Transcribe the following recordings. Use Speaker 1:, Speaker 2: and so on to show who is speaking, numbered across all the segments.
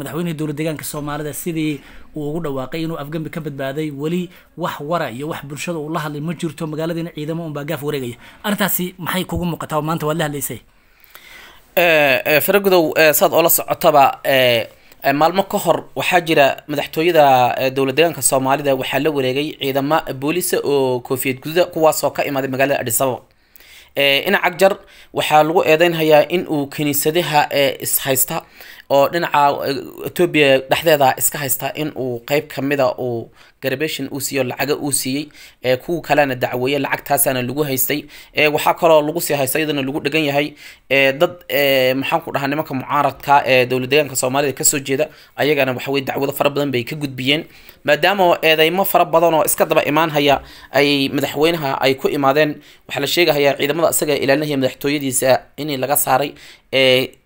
Speaker 1: madaxweynihii dowlad deegaanka soomaalida sidii uu ugu dhawaaqay inuu afgembi ka badbaaday weli wax wara iyo wax bulshada uu la hadlay ma jirto magaaladiina ciidamo unbaa gaaf wareegaya arrintaasi maxay kugu muuqataa oo maanta waad la hadlaysay
Speaker 2: eh, eh, faragudow eh, saad oola socotaba maalmo ka hor waxaa jira madaxtooyada dowlad deegaanka soomaalida waxaa la wareegay ciidamo booliisa oo koofiyad gududa kuwaasoo ka imaaday magaalada adisababa inacag jar waxaa lagu eedeynhayaa in uu kiniisadaha ishaysta oo dhinaca eh, etoobiya dhexdeeda iska haysta in qeyb kamida uu garbation uu siiyo lacaga uu siiyey eh, kuwa kalena dacweeye lacagtaasana lagu haystay eh, waxaa kaloo lagu sii haysta iyadana lagu dhegan yahay dad maxaan ku dhahaa nimanka mucaaradka ee dowlad deegaanka soomaalida kasoo jeeda ayagana waxawey dacwado fara badan bay ka gudbiyeen maadaama eedeymo fara badan oo iska daba imaan ay madaxweynaha ay ku imaadeen waxaa la sheegahayaa ciidamada isaga ilaalinaya madaxtooyadiisa in laga saaray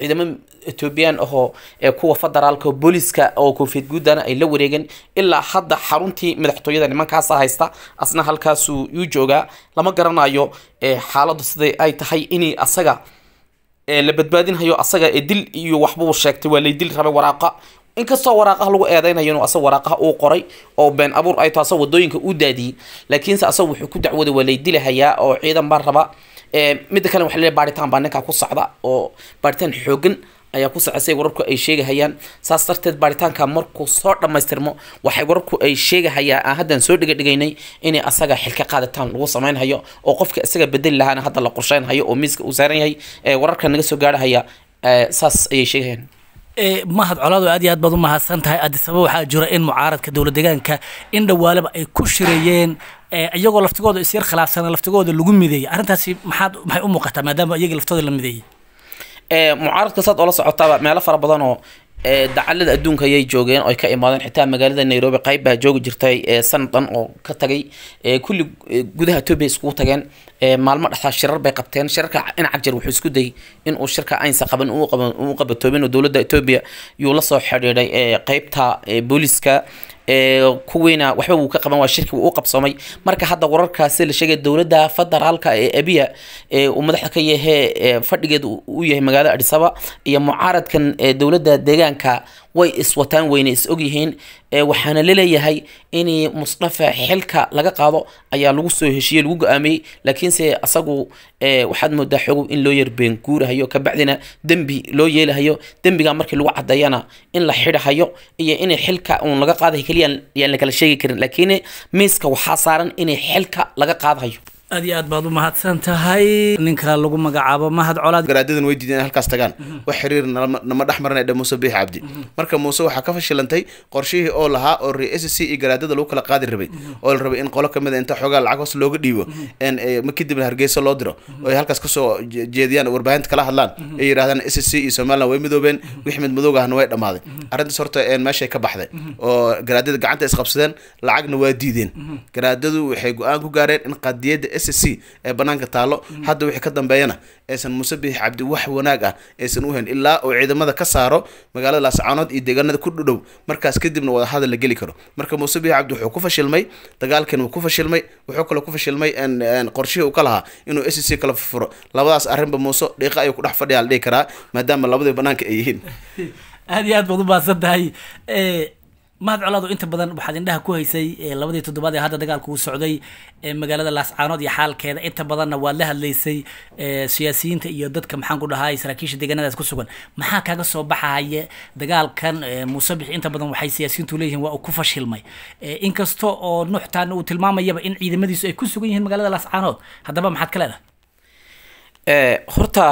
Speaker 2: ciidamo ethoobiyan ahoo ee kuwa federaalka booliska oo koofiyad guudana ay la wareegeen ilaa hadda xaruntii madaxtooyada nimankaasa haysta asna halkaasuu yuu joogaa lama garanayo xaaladu siday ay tahay in asaga la badbaadinhayo asaga ee dil iyo waxbuu sheegtay waa lay dil rabay waraaqa inkastoo waraaqaha lagu eedeynayo inuu asag waraaqaha uu qoray oo been abuur ay to asag wadooyinka uu daadiyey laakiinse asag wuxuu ku dacwooday waa lay dilahayaa oo ciidan baan raba midda kale waxa leeyahay baaritaan baa ninkaa ku socda oo baaritaan xoogan ayaa ku socosay wararku ay sheegahayaan saas darteed baaritaanka markuu soo dhammaystirmo waxay wararku ay sheegahayaan aan haddaan soo dhigadhigaynay inay asaga xilka qaaditaan lagu samaynhayo oo qofka isaga bedeli lahaana hadda la qorsheynhayo oo miiska uu saaran yahay wararka naga soo gaarahaya saas ayay sheegahayaan mahad colaado
Speaker 1: aad iyo aad baad u mahadsan tahay adisababa waxaa jira in mucaaradka dowlad deegaanka in dhawaaleba ay ku shireeyeen iyagoo laftigooda isyar khilaafsana laftigooda lagu mideeyey arrintaasi maxaad maxay u muuqataa maadaama iyaga laftooda la mideeyey
Speaker 2: Eh, mucaaradka saad oola socotaaba meelo fara badan oo eh, dacalada adduunka ayay joogeen oo ka imaadeen xitaa magaalada nairobi qayb baa joogi jirtay eh, sanadan oo ka tagay kulli gudaha etoobiya iskugu tageen maalmo dhexdaa shirar bay qabteen shirarka inac jer wuxuu isku dayay in uu shirka aynsa qaban uu qabatoobin oo dowladda etoobiya yuu la soo xidhiidhay qaybta booliska kuwiina waxba wuu ka qaban waa shirki wuu u qabsoomay marka hadda wararkaasi la sheegay dowladda federaalka ee abiya uu madaxda ka yahee fadhigeed u yahay magaalada adisaba iyo mucaaradkan ee dowladda deegaanka way iswataan weyna is ogyihiin waxaana laleeyahay in musdafa xilka laga qaado ayaa lagu soo heshiiyey lagu go-aamiyey laakiinse asagu waxaad moodaa xoog in loo yar beenguurahayo kabacdina dembi loo yeelahayo dembiga markii lagu cadeeyana in la xidhahayo iyo in xilka uun laga qaadayo keliya yaan lakala sheegi karin laakiin miiska waxaa saaran in xilka laga qaadahayo
Speaker 3: aad iyo aad baad u mahadsan tahay ninka lagu magacaabo mahad colaad garaadadan way diideen halkaas tagaan wax xiriir nama dhex maranay dhe muuse biix cabdi marka muuse waxaa ka fashilantay qorshihii oo lahaa oo re s c iyo garaadada lagu kala qaadi rabay oo la rabay in qolo kamid a ah inta xoogaa lacag hoos looga dhiibo ma kadibna hargeysa loo diro oo ay halkaas kasoo jeediyaan warbaahinta kala hadlaan ay yidhahdaan s c iyo somalilan way midoobeen wix mid way dhammaaday arrintaas horta meeshay ka baxday oo garaadada gacanta isqabsadeen lacagna waa diideen garaadadu waxay go-aan ku gaareen in qadiyadda s c ee banaanka taallo hadda wixii ka dambeeyana aysan muuse biix cabdi wax wanaag ah aysan u helin ilaa uu ciidamada ka saaro magaalada laascaanood iyo deegaanada ku dhudhow markaas kadibna wadahadal la geli karo marka muuse musabix cabdi wuxuu ku fashilmay dagaalkan wuu ku fashilmay wuxuu kale ku fashilmay qorshihii uu ka lahaa inuu s c kala fufuro labadaas arrinba muuse dhiiqa ayuu ku dhex fadhiyaa la dhihi karaa maadaama labadii banaanka ay yihiin
Speaker 1: aad iyo aad baad u mahadsan tahay mahad coladu inta badan waxaad indhaha ku haysay labadii toddobaad ee hadda dagaalku u socday magaalada laascaanood iyo xaalkeeda inta badanna waad la hadlaysay siyaasiyiinta iyo dadka maxaan ku dhahaa saraakiisha deegaanadaas ku sugan maxaa kaaga soo baxaya dagaalkan muusabix inta badan waxay siyaasiyiintu leeyihiin waa ku fashilmay inkasta oo nuxtaan uu tilmaamayaba in ciidamadiisu ay ku sugan yihiin magaalada laascaanood haddaba maxaad ka
Speaker 2: leedahay horta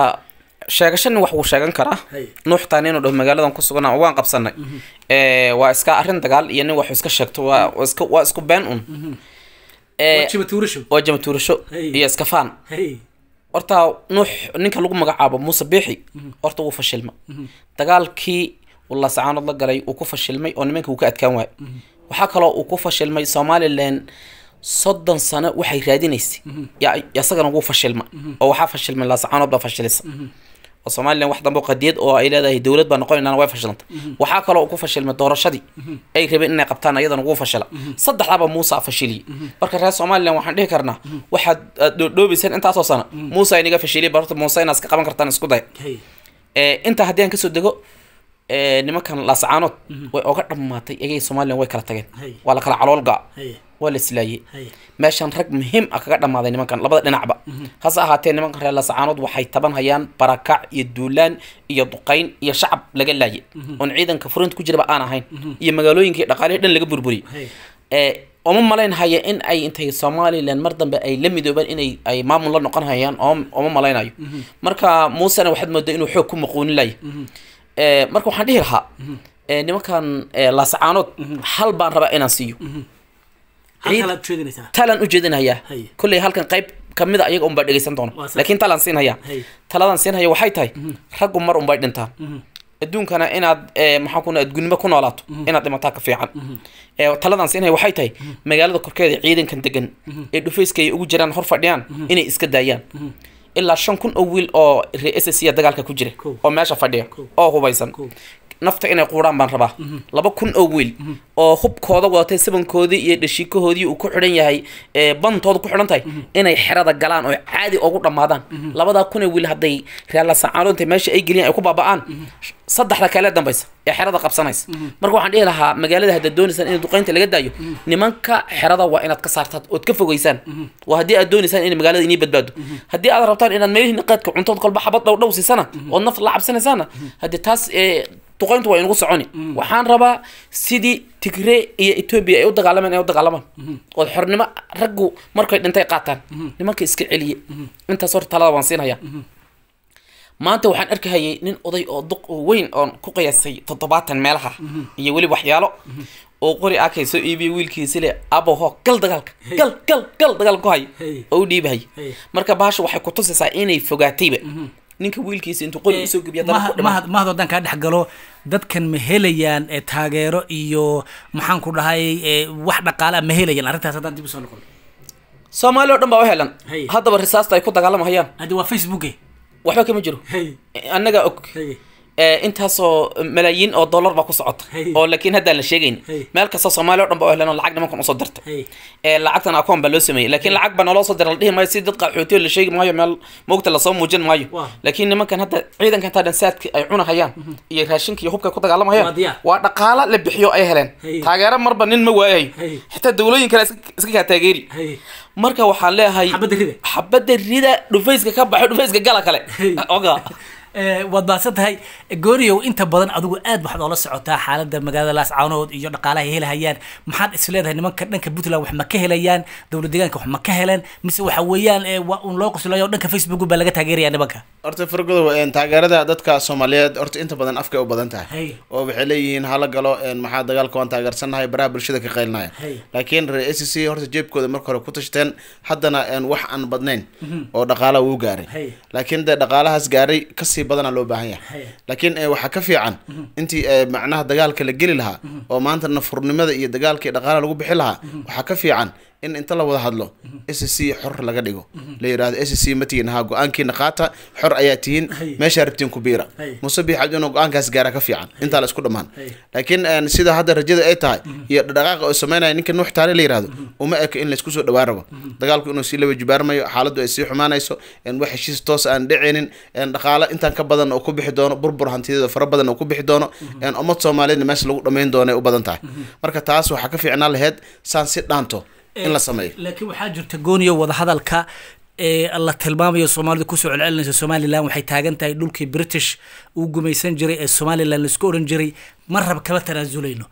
Speaker 2: sheegashanin wax wuu sheegan karaa nuuxtaan inuu dhaho magaaladan ku sugan waan qabsanay mhm. eh, waa iska arrin dagaal iyo nin wax iska sheegto waa mhm. isku been un mhm. eh, waa jamatuurasho iyo iska faan horta nuux ninka lagu magacaabo muuse biixi horta wuu fashilma dagaalkii ulasacaanood la galay uu ku fashilmay oo nimanka uu ka adkaan waayo waxaa kaloo uu ku fashilmay somalilan soddon sano waxay raadinaysay isagana wuu fashilma oo waxaa fashilmay laascaanood baa fashilisa oo somalilan wax dambe qadiyad oo ay leedahay dowlad baa noqonaynana way fashilantay mhm. waxaa kaloo ku fashilmay doorashadii mhm. ay rabeen inay qabtaan ayadana ugu fashila mhm. saddexdaba muuse fashiliyey marka reer somalilan waxaan dhihi karnaa waxaad dhoodhoobaysaan intaasoo sana muusa inaga fashiliyay barta muuse inaad iska qaban kartaan isku daya eh, intaa haddii aan kasoo dego eh, nimankan lascaanood way oga dhammaatay ayay somalilan way kala tageen waa la kala caloolga waa la islaayey meeshaan rag muhiim a ah kaga dhamaaday nimankan labada dhinacba mhm. hase ahaatee nimankan reer lasacaanood waxay taban hayaan barakac iyo duulaan iyo duqayn iyo shacab laga laaye oon mhm. ciidanka furint ku jiraba aan ahayn mhm. iyo magaalooyinka dhaqaalihii dhan laga burburiyey eh, uma malaynhaya in ay intay somalilan mar dambe ay la midoobaan in ay maamul la noqon hayaan uma malaynayo marka muusena waxaad mooda inuu xoog ku maquunin laaya eh, marka waxaan dhihi lahaa eh, nimankan lasacaanood hal baan rabaa inaan siiyo talan u jeedinaya kolley halkan qayb kamida ah ayaga unbaa dhegeysan doona laakiin talan siinhaya taladan siinhaya waxay tahay mhm. raggu mar unbay dhintaa mhm. adduunkana inaad eh, maxaa ku aad ku noolaato mhm. inaad dhimataa ka fiican eh, taladan siinhaya waxay tahay magaalada korkeeda ciidankan degan ee dhufayska ugu jiraan hor fadhiyaan inay iska daayaan ilaa shan kun oo wiil oo re ssc dagaalka ku jira oo meesha fadhiya oo hubaysan nafta inay quuraan baan rabaa mhm. laba kun oo wiil mhm. oo hubkooda wadatay sabankoodii iyo dhashiikahoodii uu ku xidhan yahay bantooda ku xidhan tahay mhm. inay xerada galaan oo caadi ugu dhammaadaan labadaa kunee wiil hadday reelasacaaloonta meesha ay geliyaan ay ku baaba'aan saddexda kale dambaysa ee xerada qabsanaysa marka waxaan dhihi lahaa magaalada haddaad doonaysaan in duqaynta laga daayo nimanka xerada waa inaad ka saartaan ood ka fogeysaan waa haddii aad doonaysaan in magaalada inii badbaado haddii aad rabtaan inaad meelihiin qaadka cuntood kolba xabad dhow dhow siisana ood nafta la cabsanaysaana haddii taas duqayntu waa inagu socon mm. waxaan rabaa sidii tigre iyo etoobiya ay u dagaalamaan ay u dagaalamaan mm-hmm. ood xornimo raggu markay dhintay qaataan mm-hmm. nimanka iska celiye mm-hmm. intaas horta talada waan siinaya maanta waxaan arkahayay nin oday oo duq oo weyn oon ku qiyaasay toddobaatan meelaha iyo weli waxyaalo oo qori akay soo iibiyay wiilkiisi le gal dagaalka gal gal gal dagaal ku hay oo u dhiibahaya marka bahasha waxay ku tusaysaa inay fogaatayba ninka wiilkiisa intuu qori eh, usoo gebiya
Speaker 1: mahad haddaan kaa dhexgalo dadkan ma helayaan eh, taageero iyo maxaan ku dhahay eh, wax dhaqaalea ma helayaan arrintaas haddaan dib usoo noqon
Speaker 2: soomaali o dhan baa u helan haddaba risaasta ay ku dagaalamahayaan hadde waa facebooke waxba kama jiro annagaa og Eh, intaasoo eh, malaayiin oo dollar baa ku socota oo laakiin haddaan la sheegayn meel kasta soomaaliya o dhan ba helan oo lacag nimankan usoo dirta eh, lacagtan akoon baa loo sameeyey lakiin lacag baa naloo soo dira la dhihi maayo si dad qaxootiyo la sheegi maayo meel mogta lasoo muujin maayo laakiin nimankan hadda ciidankan taa dhan saadka ay cunahayaan mhm. iyo raashinka iyo hubka ku dagaalamahayaan waa dhaqaala la bixiyo ay heleen taageero marba nin ma waayayo xitaa dawlooyin kale iska kaa taageeri marka waxaan leeyahay xabadda rida dhufayska ka baxay dhufayska gala kale
Speaker 1: oga Eh, waad baadsan tahay gooriyow inta badan adigu aad waxaad oola socotaa xaalada magaalada laascanood iyo dhaqaalahay helhayaan maxaad isleedahay nimanka dhanka puntland wax ma ka helayaan dowlad deegaanka wax ma ka heleen mise waxa weeyaan eh, un loo qoslayo dhanka facebook baa laga taageeraya nimanka
Speaker 3: horta fargodow taageerada dadka soomaaliyeed horta inta badan afkay u badan tahay oo waxay leeyihiin hala galo maxaa dagaalka waan taageersannahay baraha bulshada ka qaylinaya laakiin reer s c horta jeebkooda marka hore ku tashteen haddana wax aan badnayn mhm. oo dhaqaalaha wuu gaaray laakiin dee dhaqaalahaas gaaray kasii badana loo baahan yahay laakiin eh, waxaa ka fiican mhm. intii eh, macnaha dagaalka la geli lahaa mhm. oo maanta nafurnimada iyo dagaalka iyo dhaqaalaha lagu bixi lahaa mhm. waxaa ka fiican in inta la wada hadlo sc xor laga dhigo la yirahdo sc ma tihiin haa go-aankiina qaata xor ayaa tihiin meeshaa rabtiin ku biira muuse biixad inuu go-aankaas gaara ka fiican intaa la isku dhammaan laakiin eh, sida hadda rajada ay tahay mm-hmm. iyo dhaqaaqa oo sameynaya ninka nuux taale la yirahdo mm-hmm. uma eko in laisku soo dhawaan rabo mm-hmm. dagaalku inuu sii laba jubaarmayo xaaladdu ay sii xumaanayso wax heshiis toos aan dhicinin dhaqaale intaan ka badan oo ku bixi doono burbur hantiyadeeda fara badan oo ku bixi doono ummad soomaaliyadna meesha lagu dhamayn doono ay u badan tahay marka taas waxaa ka fiicnaan laheyd saan si dhaanto in la sameeyo eh,
Speaker 1: laakiin waxaa jirta gooniyo wadahadalka la tilmaamayo soomaalida kusoo celcelinaysa somalilan waxay taagan tahay dhulkii british uu gumaysan jiray ee somalilan laisku odhan jiray rab kama tanaasulayno